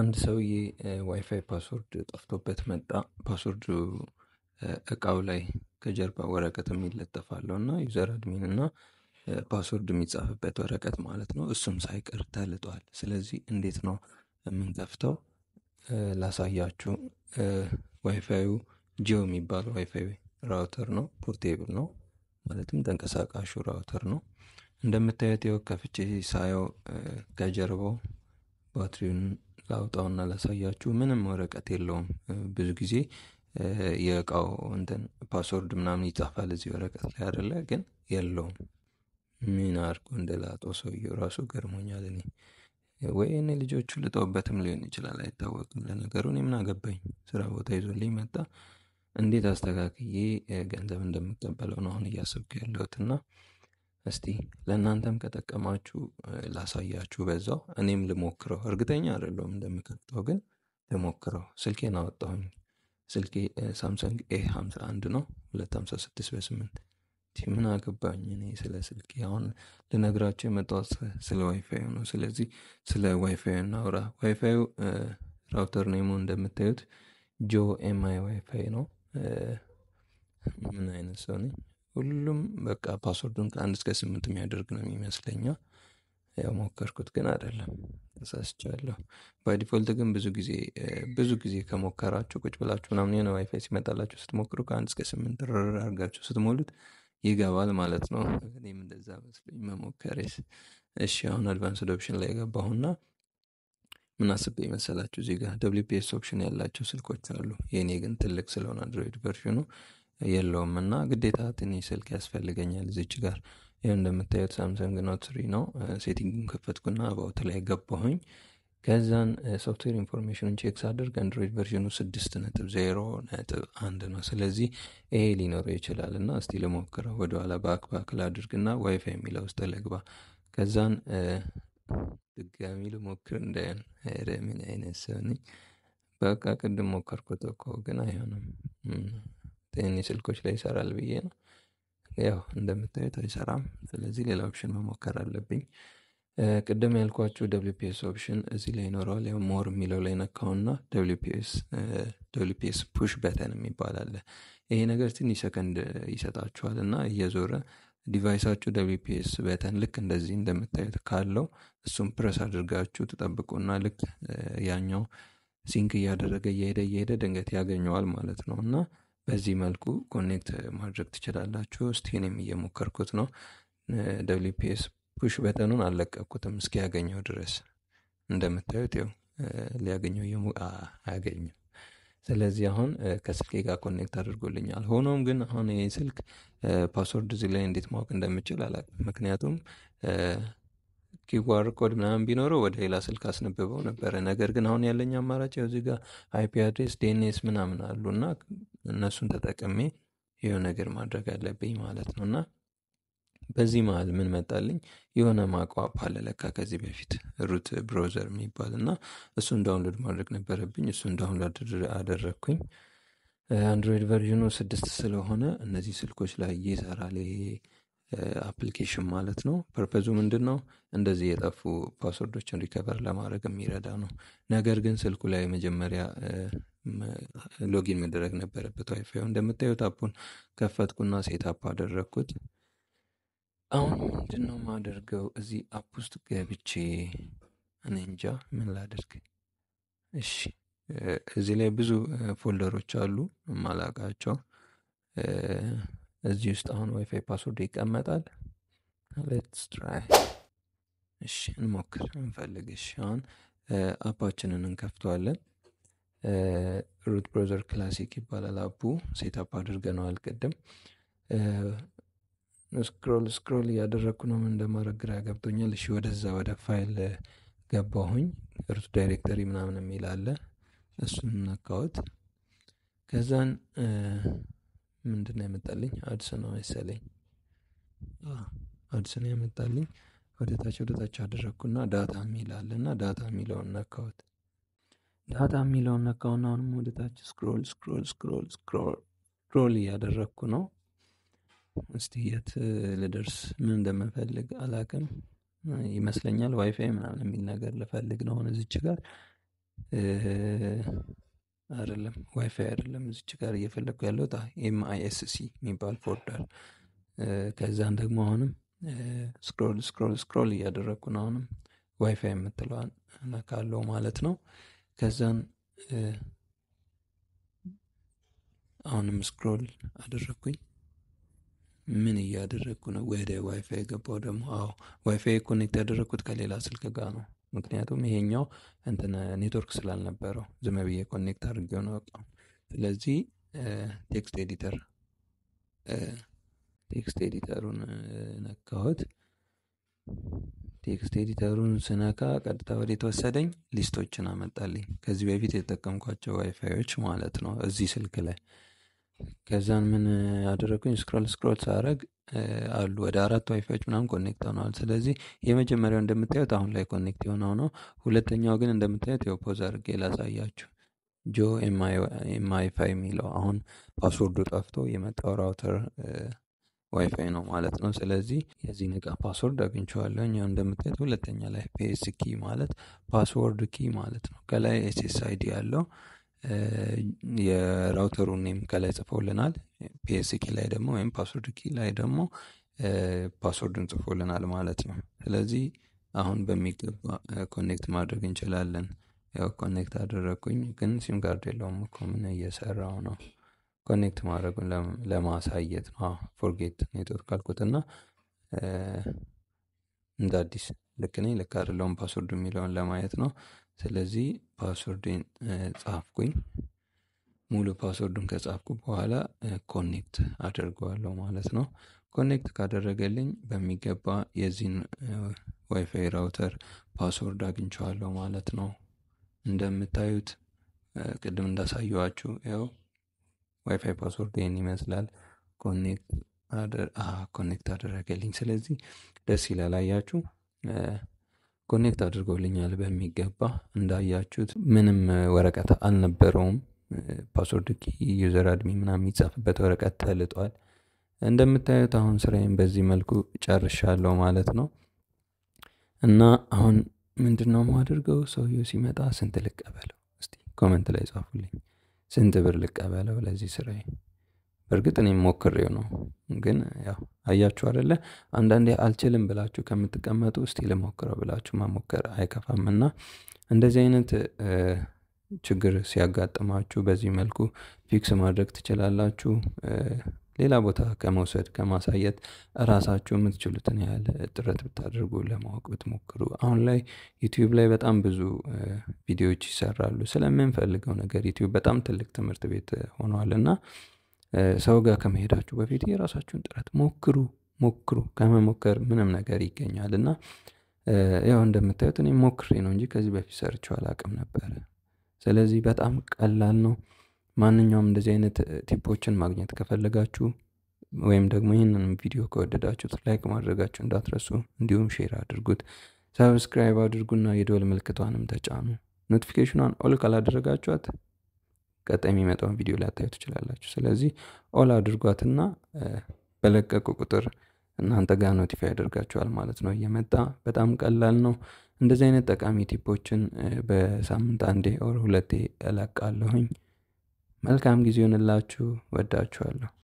አንድ ሰውዬ ዋይፋይ ፓስወርድ ጠፍቶበት መጣ። ፓስወርዱ እቃው ላይ ከጀርባ ወረቀትም ይለጠፋለው እና ዩዘር አድሚን እና ፓስወርድ የሚጻፍበት ወረቀት ማለት ነው። እሱም ሳይቀር ተልጧል። ስለዚህ እንዴት ነው የምንከፍተው? ላሳያችሁ። ዋይፋዩ ጂዮ የሚባል ዋይፋይ ራውተር ነው። ፖርቴብል ነው ማለትም ተንቀሳቃሹ ራውተር ነው። እንደምታየት ይኸው ከፍቼ ሳየው ከጀርባው ባትሪውን ላውጣውና ላሳያችሁ። ምንም ወረቀት የለውም። ብዙ ጊዜ የእቃው እንትን ፓስወርድ ምናምን ይጻፋል እዚህ ወረቀት ላይ አደለ ግን የለውም። ምን አድርጎ ላጦ ሰውየው ራሱ ገርሞኛል። እኔ ወይ እኔ ልጆቹ ልጠውበትም ሊሆን ይችላል፣ አይታወቅም። ለነገሩ እኔ ምን አገባኝ? ስራ ቦታ ይዞልኝ መጣ። እንዴት አስተካክዬ ገንዘብ እንደምቀበለው ነው አሁን እያሰብኩ ያለሁት እና እስቲ ለእናንተም ከጠቀማችሁ ላሳያችሁ በዛው እኔም ልሞክረው። እርግጠኛ አይደለሁም እንደምከፍተው ግን ልሞክረው። ስልኬን አወጣሁኝ። ስልኬ ሳምሰንግ ኤ 51 ነው 256 በ8 ምን አገባኝ እኔ ስለ ስልኬ። አሁን ልነግራቸው የመጣሁት ስለ ዋይፋዩ ነው። ስለዚህ ስለ ዋይፋዩ እናውራ። ዋይፋዩ ራውተር ኔሙ እንደምታዩት ጆ ኤምአይ ዋይፋይ ነው። ምን አይነት ሰው ነኝ? ሁሉም በቃ ፓስወርዱን ከአንድ እስከ ስምንት የሚያደርግ ነው የሚመስለኛው። ያው ሞከርኩት ግን አይደለም ተሳስቻለሁ። ባይዲፎልት ግን ብዙ ጊዜ ብዙ ጊዜ ከሞከራችሁ ቁጭ ብላችሁ ምናምን የሆነ ዋይፋይ ሲመጣላችሁ ስትሞክሩ ከአንድ እስከ ስምንት ርር አድርጋችሁ ስትሞሉት ይገባል ማለት ነው። እኔም እንደዛ መስሎኝ መሞከሬስ። እሺ አሁን አድቫንስድ ኦፕሽን ላይ የገባሁና ምን አስቤ መሰላችሁ እዚህ ጋር ደብሊፒኤስ ኦፕሽን ያላቸው ስልኮች አሉ። የእኔ ግን ትልቅ ስለሆነ አንድሮይድ ቨርዥኑ የለውም እና ግዴታ ትንሽ ስልክ ያስፈልገኛል እዚች ጋር ይህ እንደምታዩት ሳምሰንግ ኖት ስሪ ነው ሴቲንግን ከፈትኩና አባውት ላይ ገባሁኝ ከዛን ሶፍትዌር ኢንፎርሜሽኑን ቼክ ሳደርግ አንድሮይድ ቨርዥኑ ስድስት ነጥብ ዜሮ ነጥብ አንድ ነው። ስለዚህ ይሄ ሊኖረው ይችላል እና እስቲ ልሞክረው። ወደኋላ ባክ ባክ ላድርግና ዋይፋይ የሚለው ውስጥ ልግባ። ከዛን ድጋሚ ልሞክር። እንዳያን ኧረ አይነት ሰው በቃ ቅድም ሞከርኩት እኮ ግን አይሆንም። ትንንሽ ስልኮች ላይ ይሰራል ብዬ ነው። ያው እንደምታዩት አይሰራም። ስለዚህ ሌላ ኦፕሽን መሞከር አለብኝ። ቅድም ያልኳችሁ ደብሊፒኤስ ኦፕሽን እዚህ ላይ ይኖረዋል። ያው ሞር የሚለው ላይ ነካውና ደብሊፒኤስ ፑሽ በተን የሚባላለ ይሄ ነገር ትንሽ ሰከንድ ይሰጣችኋል እና እየዞረ ዲቫይሳችሁ ደብሊፒኤስ በተን ልክ እንደዚህ እንደምታዩት ካለው እሱም ፕረስ አድርጋችሁ ትጠብቁና ልክ ያኛው ሲንክ እያደረገ እየሄደ እየሄደ ድንገት ያገኘዋል ማለት ነው እና በዚህ መልኩ ኮኔክት ማድረግ ትችላላችሁ። ስቴንም እየሞከርኩት ነው። ደብሊው ፒ በጠኑን ፑሽ በተኑን አልለቀኩትም እስኪያገኘው ድረስ እንደምታዩት ው ሊያገኘው አያገኝም። ስለዚህ አሁን ከስልኬ ጋር ኮኔክት አድርጎልኛል። ሆኖም ግን አሁን ይህ ስልክ ፓስወርድ እዚህ ላይ እንዴት ማወቅ እንደምችል አላውቅም። ምክንያቱም ኪዋር ኮድ ምናምን ቢኖረው ወደ ሌላ ስልክ አስነብበው ነበረ። ነገር ግን አሁን ያለኝ አማራጭ እዚህ ጋር አይፒ አድሬስ ዲኤንኤስ ምናምን አሉ እና እነሱን ተጠቅሜ ይሄው ነገር ማድረግ አለብኝ ማለት ነው እና በዚህ መሀል ምን መጣልኝ? የሆነ ማቋፕ አለ ለካ ከዚህ በፊት ሩት ብሮዘር የሚባል እና እሱን ዳውንሎድ ማድረግ ነበረብኝ። እሱን ዳውንሎድ አደረግኩኝ። አንድሮይድ ቨርዥኑ ስድስት ስለሆነ እነዚህ ስልኮች ላይ ይሰራል ይሄ አፕሊኬሽን ማለት ነው። ፐርፐዙ ምንድን ነው? እንደዚህ የጠፉ ፓስወርዶችን ሪከቨር ለማድረግ የሚረዳ ነው። ነገር ግን ስልኩ ላይ መጀመሪያ ሎጊን መደረግ ነበረበት ዋይፋ እንደምታዩት አፑን ከፈትኩና ሴት አፕ አደረግኩት። አሁን ምንድን ነው ማደርገው? እዚህ አፕ ውስጥ ገብቼ እኔ እንጃ ምን ላደርግ። እሺ እዚህ ላይ ብዙ ፎልደሮች አሉ ማላቃቸው። እዚህ ውስጥ አሁን ዋይፋይ ፓስወርድ ይቀመጣል። ሌትስ ትራይ። እሺ እንሞክር እንፈልግ። እሺ አሁን አፓችንን እንከፍተዋለን። ሩት ብሮዘር ክላሲክ ይባላል። አፑ ሴታፕ አድርገነዋል ቅድም። ስክሮል ስክሮል እያደረግኩ ነው፣ ምን እንደማረግ ግራ ገብቶኛል። እሺ ወደዛ ወደ ፋይል ገባሁኝ። ሩት ዳይሬክተሪ ምናምን የሚል አለ፣ እሱን ነካሁት። ከዛን ምንድን ነው ያመጣልኝ? አድስ ነው መሰለኝ፣ አድስ ነው ያመጣልኝ። ወደታች ወደታች አደረግኩና ዳታ የሚል አለ እና ዳታ የሚለውን ነካሁት። ዳታ የሚለውን ነካውና አሁንም ወደታች ስክሮል ስክሮል ስክሮል ስክሮል እያደረግኩ ነው። እስቲ የት ልደርስ ምን እንደምፈልግ አላቅም ይመስለኛል። ዋይፋይ ምናምን የሚል ነገር ልፈልግ ነው። ሆነ እዚች ጋር አይደለም፣ ዋይፋይ አይደለም። እዚች ጋር እየፈለግኩ ያለው ኤምአይኤስሲ የሚባል ፎልደር ከዛን ደግሞ አሁንም ስክሮል ስክሮል ስክሮል እያደረግኩ ነው። አሁንም ዋይፋይ የምትለዋን ነካለው ማለት ነው። ከዛን አሁንም ስክሮል አደረግኩኝ። ምን እያደረግኩ ነው? ወደ ዋይፋይ የገባው ደግሞ አዎ፣ ዋይፋይ ኮኔክት ያደረግኩት ከሌላ ስልክ ጋር ነው። ምክንያቱም ይሄኛው እንትን ኔትወርክ ስላልነበረው ዝም ብዬ ኮኔክት አድርጌው ነው በቃ። ስለዚህ ቴክስት ኤዲተር ቴክስት ኤዲተሩን ነካሁት። ቴክስት ኤዲተሩን ስነካ ቀጥታ ወደ የተወሰደኝ ሊስቶችን አመጣልኝ ከዚህ በፊት የተጠቀምኳቸው ዋይፋዮች ማለት ነው እዚህ ስልክ ላይ ከዛን ምን አደረግኩኝ ስክሮል ስክሮል ሳረግ አሉ ወደ አራት ዋይፋዮች ምናምን ኮኔክት ሆነዋል ስለዚህ የመጀመሪያው እንደምታዩት አሁን ላይ ኮኔክት የሆነው ነው ሁለተኛው ግን እንደምታዩት የፖዝ አድርጌ ላሳያችሁ ጆ ኤምአይ ፋይ የሚለው አሁን ፓስወርዱ ጠፍቶ የመጣው ራውተር ዋይፋይ ነው ማለት ነው። ስለዚህ የዚህ እቃ ፓስወርድ አግኝቼዋለሁ። ያው እንደምታዩት ሁለተኛ ላይ ፒኤስ ኪ ማለት ፓስወርድ ኪ ማለት ነው። ከላይ ኤስኤስ አይዲ ያለው የራውተሩ ኔም ከላይ ጽፎልናል። ፒኤስ ኪ ላይ ደግሞ ወይም ፓስወርድ ኪ ላይ ደግሞ ፓስወርድን ጽፎልናል ማለት ነው። ስለዚህ አሁን በሚገባ ኮኔክት ማድረግ እንችላለን። ያው ኮኔክት አደረግኩኝ፣ ግን ሲም የለውም እኮ ምን እየሰራው ነው? ኮኔክት ማድረጉን ለማሳየት ነው። ፎርጌት ኔትወርክ አልኩት እና እንደ አዲስ ልክ ነኝ ልክ አደለውን ፓስወርድ የሚለውን ለማየት ነው። ስለዚህ ፓስወርድን ጻፍኩኝ። ሙሉ ፓስወርዱን ከጻፍኩ በኋላ ኮኔክት አድርገዋለሁ ማለት ነው። ኮኔክት ካደረገልኝ በሚገባ የዚህን ዋይፋይ ራውተር ፓስወርድ አግኝቸዋለሁ ማለት ነው። እንደምታዩት ቅድም እንዳሳየዋችሁ ያው ዋይፋይ ፓስወርድ ይህን ይመስላል። ኮኔክት አደረገልኝ። ስለዚህ ደስ ይላል። አያችሁ ኮኔክት አድርጎልኛል በሚገባ እንዳያችሁት ምንም ወረቀት አልነበረውም። ፓስወርድ ኪ፣ ዩዘር አድሚ ምና የሚጻፍበት ወረቀት ተልጧል። እንደምታዩት አሁን ስራዬን በዚህ መልኩ ጨርሻለሁ ማለት ነው። እና አሁን ምንድን ነው የማደርገው? ሰውየው ሲመጣ ስንት ልቀበለው? እስቲ ኮመንት ላይ ጻፉልኝ። ስንት ብር ልቀበለው ለዚህ ስራዬ? በእርግጥ እኔም ሞክሬው ነው ግን ያው አያችሁ አደለ አንዳንዴ አልችልም ብላችሁ ከምትቀመጡ እስቲ ልሞክረው ብላችሁ መሞከር አይከፋም እና እንደዚህ አይነት ችግር ሲያጋጥማችሁ በዚህ መልኩ ፊክስ ማድረግ ትችላላችሁ። ሌላ ቦታ ከመውሰድ ከማሳየት እራሳችሁ የምትችሉትን ያህል ጥረት ብታደርጉ ለማወቅ ብትሞክሩ። አሁን ላይ ዩቲዩብ ላይ በጣም ብዙ ቪዲዮዎች ይሰራሉ። ስለምንፈልገው ነገር ዩቲዩብ በጣም ትልቅ ትምህርት ቤት ሆኗል እና ሰው ጋር ከመሄዳችሁ በፊት የራሳችሁን ጥረት ሞክሩ ሞክሩ። ከመሞከር ምንም ነገር ይገኛል እና ያው እንደምታዩት እኔ ሞክሬ ነው እንጂ ከዚህ በፊት ሰርቼው አላቅም ነበረ። ስለዚህ በጣም ቀላል ነው። ማንኛውም እንደዚህ አይነት ቲፖችን ማግኘት ከፈለጋችሁ ወይም ደግሞ ይህንን ቪዲዮ ከወደዳችሁት ላይክ ማድረጋችሁ እንዳትረሱ፣ እንዲሁም ሼር አድርጉት፣ ሰብስክራይብ አድርጉና የደወል ምልክቷንም ተጫኑ። ኖቲፊኬሽኗን ኦል ካላደረጋችኋት ቀጣይ የሚመጣውን ቪዲዮ ላታዩ ትችላላችሁ። ስለዚህ ኦል አድርጓትና በለቀቁ ቁጥር እናንተ ጋር ኖቲፋይ ያደርጋችኋል ማለት ነው። እየመጣ በጣም ቀላል ነው። እንደዚህ አይነት ጠቃሚ ቲፖችን በሳምንት አንዴ ኦር ሁለቴ እለቃለሁኝ። መልካም ጊዜ ይሆንላችሁ። ወዳችኋለሁ።